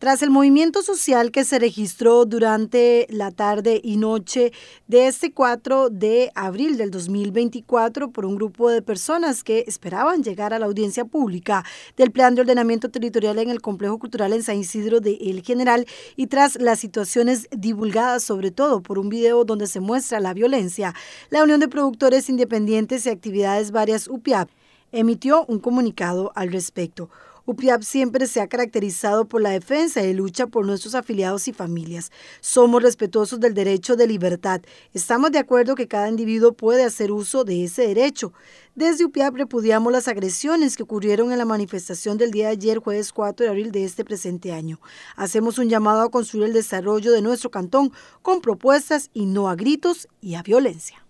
Tras el movimiento social que se registró durante la tarde y noche de este 4 de abril del 2024 por un grupo de personas que esperaban llegar a la audiencia pública del Plan de Ordenamiento Territorial en el Complejo Cultural en San Isidro de El General y tras las situaciones divulgadas sobre todo por un video donde se muestra la violencia, la Unión de Productores Independientes y Actividades Varias UPIAP emitió un comunicado al respecto. UPIAP siempre se ha caracterizado por la defensa y lucha por nuestros afiliados y familias. Somos respetuosos del derecho de libertad. Estamos de acuerdo que cada individuo puede hacer uso de ese derecho. Desde UPIAP repudiamos las agresiones que ocurrieron en la manifestación del día de ayer, jueves 4 de abril de este presente año. Hacemos un llamado a construir el desarrollo de nuestro cantón con propuestas y no a gritos y a violencia.